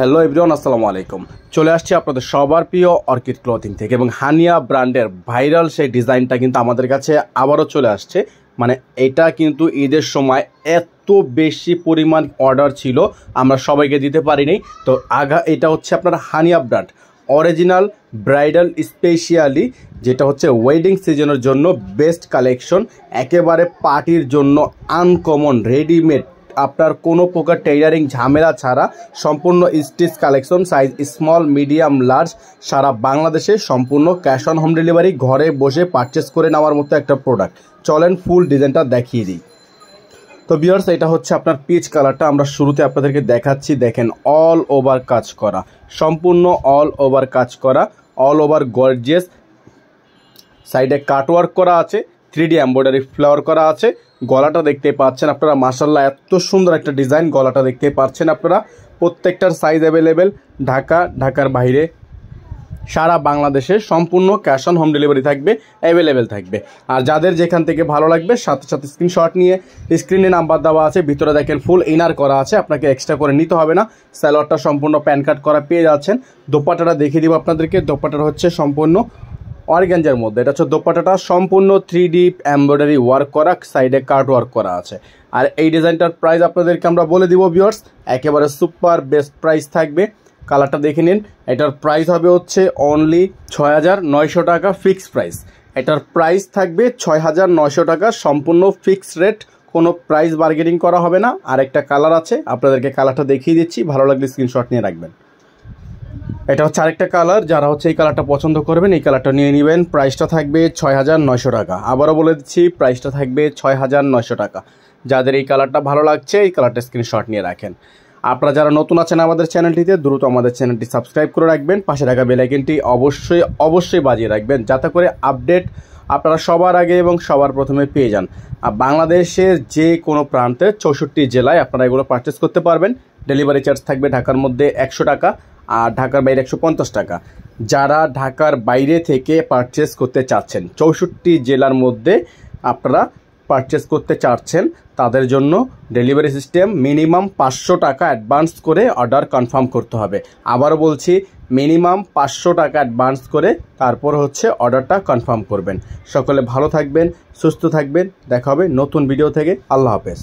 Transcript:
hello everyone আসসালামু আলাইকুম চলে আসছি আপনাদের সবার প্রিয় অর্কিড ক্লথিং থেকে এবং হানিয়া ব্র্যান্ডের ভাইরাল সেই ডিজাইনটা কিন্তু আমাদের কাছে আবারও চলে আসছে মানে এটা কিন্তু ঈদের সময় এত বেশি পরিমাণ অর্ডার ছিল আমরা সবাইকে দিতে পারিনি তো আগা এটা হচ্ছে আপনার Haniya brand original bridal specially যেটা হচ্ছে ওয়েডিং সিজনের জন্য বেস্ট কালেকশন একেবারে পার্টির জন্য আনকমন রেডিমেড আপনার কোনো প্রকার টেইলারিং ঝামেলা ছাড়া সম্পূর্ণ stitch collection size small medium large সারা বাংলাদেশে সম্পূর্ণ ক্যাশ অন হোম ডেলিভারি ঘরে বসে পারচেস করে নেওয়ার মতো একটা প্রোডাক্ট চলেন ফুল ডিজাইনটা দেখিয়ে দিই তো বিয়ার্স এটা হচ্ছে আপনার পিচ কালারটা আমরা শুরুতে আপনাদেরকে দেখাচ্ছি দেখেন অল ওভার কাজ করা সম্পূর্ণ অল ওভার কাজ করা অল ওভার গর্জিয়াস সাইডে কাটওয়ার্ক করা আছে থ্রি ডি এম্ব্রয়ডারি ফ্লাওয়ার করা আছে গলাটা দেখতে পাচ্ছেন আপনারা মাসাল্লাহ এত সুন্দর একটা ডিজাইন গলাটা দেখতে পাচ্ছেন আপনারা প্রত্যেকটার সাইজ অ্যাভেলেবেল ঢাকা ঢাকার বাইরে সারা বাংলাদেশে সম্পূর্ণ ক্যাশ অন হোম ডেলিভারি থাকবে অ্যাভেলেবেল থাকবে আর যাদের যেখান থেকে ভালো লাগবে সাথে সাথে স্ক্রিনশট নিয়ে স্ক্রিনে নাম্বার দেওয়া আছে ভিতরে দেখেন ফুল ইনার করা আছে আপনাকে এক্সট্রা করে নিতে হবে না স্যালোয়ারটা সম্পূর্ণ প্যান কার্ড করা পেয়ে যাচ্ছেন দোপাটাটা দেখিয়ে দিব আপনাদেরকে দোপাটার হচ্ছে সম্পূর্ণ অরগ্যাঞ্জার মধ্যে এটা হচ্ছে দোপাটাটা সম্পূর্ণ থ্রি ডি এমব্রয়ডারি ওয়ার্ক করা সাইডে কার্ড ওয়ার্ক করা আছে আর এই ডিজাইনটার প্রাইস আপনাদেরকে আমরা বলে দিব ভিওর্স একেবারে সুপার বেস্ট প্রাইস থাকবে কালারটা দেখে নিন এটার প্রাইস হবে হচ্ছে অনলি ছয় টাকা ফিক্সড প্রাইস এটার প্রাইস থাকবে ছয় টাকা সম্পূর্ণ ফিক্সড রেট কোনো প্রাইস বার্গেনিং করা হবে না আর একটা কালার আছে আপনাদেরকে কালারটা দেখিয়ে দিচ্ছি ভালো লাগলে স্ক্রিনশট নিয়ে রাখবেন এটা হচ্ছে আরেকটা কালার যারা হচ্ছে এই কালারটা পছন্দ করবেন এই কালারটা নিয়ে নেবেন প্রাইসটা থাকবে ছয় হাজার নয়শো টাকা আবারও বলে দিচ্ছি প্রাইসটা থাকবে ছয় হাজার নয়শো টাকা যাদের এই কালারটা ভালো লাগছে এই কালারটা স্ক্রিনশট নিয়ে রাখেন আপনারা যারা নতুন আছেন আমাদের চ্যানেলটিতে দ্রুত আমাদের চ্যানেলটি সাবস্ক্রাইব করে রাখবেন পাশে রাখা বেলাইকেনটি অবশ্যই অবশ্যই বাজিয়ে রাখবেন যাতে করে আপডেট আপনারা সবার আগে এবং সবার প্রথমে পেয়ে যান আর বাংলাদেশের যে কোনো প্রান্তে চৌষট্টি জেলায় আপনারা এগুলো পারচেস করতে পারবেন ডেলিভারি চার্জ থাকবে ঢাকার মধ্যে একশো টাকা আর ঢাকার বাইরে একশো টাকা যারা ঢাকার বাইরে থেকে পারচেস করতে চাচ্ছেন চৌষট্টি জেলার মধ্যে আপনারা পারচেস করতে চাচ্ছেন তাদের জন্য ডেলিভারি সিস্টেম মিনিমাম পাঁচশো টাকা অ্যাডভান্স করে অর্ডার কনফার্ম করতে হবে আবারও বলছি মিনিমাম পাঁচশো টাকা অ্যাডভান্স করে তারপর হচ্ছে অর্ডারটা কনফার্ম করবেন সকলে ভালো থাকবেন সুস্থ থাকবেন দেখা হবে নতুন ভিডিও থেকে আল্লাহ হাফেজ